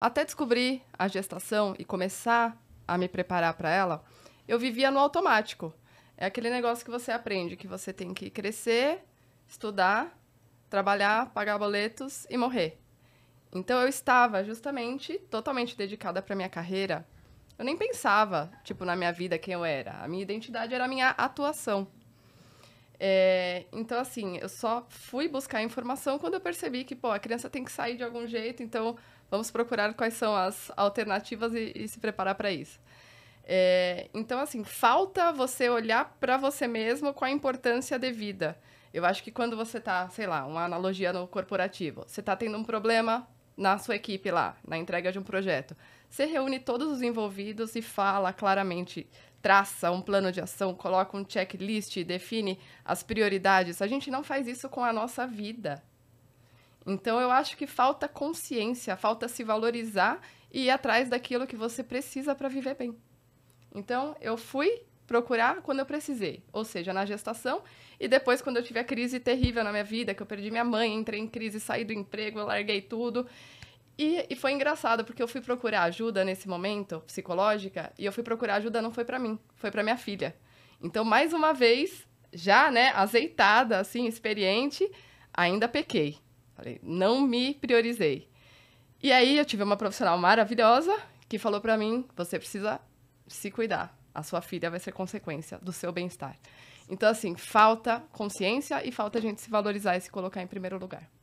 Até descobrir a gestação e começar a me preparar para ela, eu vivia no automático. É aquele negócio que você aprende que você tem que crescer, estudar, trabalhar, pagar boletos e morrer. Então eu estava justamente totalmente dedicada para minha carreira. Eu nem pensava, tipo, na minha vida quem eu era. A minha identidade era a minha atuação. É, então, assim, eu só fui buscar informação quando eu percebi que, pô, a criança tem que sair de algum jeito, então vamos procurar quais são as alternativas e, e se preparar para isso. É, então, assim, falta você olhar para você mesmo com a importância devida. Eu acho que quando você tá, sei lá, uma analogia no corporativo, você tá tendo um problema na sua equipe lá, na entrega de um projeto. Você reúne todos os envolvidos e fala claramente traça um plano de ação, coloca um checklist, define as prioridades. A gente não faz isso com a nossa vida. Então eu acho que falta consciência, falta se valorizar e ir atrás daquilo que você precisa para viver bem. Então eu fui procurar quando eu precisei, ou seja, na gestação e depois quando eu tive a crise terrível na minha vida, que eu perdi minha mãe, entrei em crise, saí do emprego, larguei tudo. E, e, foi engraçado, porque eu fui procurar ajuda nesse momento, psicológica, e eu fui procurar ajuda não foi para mim, foi para minha filha. Então, mais uma vez, já, né, azeitada, assim, experiente, ainda pequei. Falei, não me priorizei. E aí eu tive uma profissional maravilhosa que falou para mim, você precisa se cuidar. A sua filha vai ser consequência do seu bem-estar. Então, assim, falta consciência e falta a gente se valorizar e se colocar em primeiro lugar.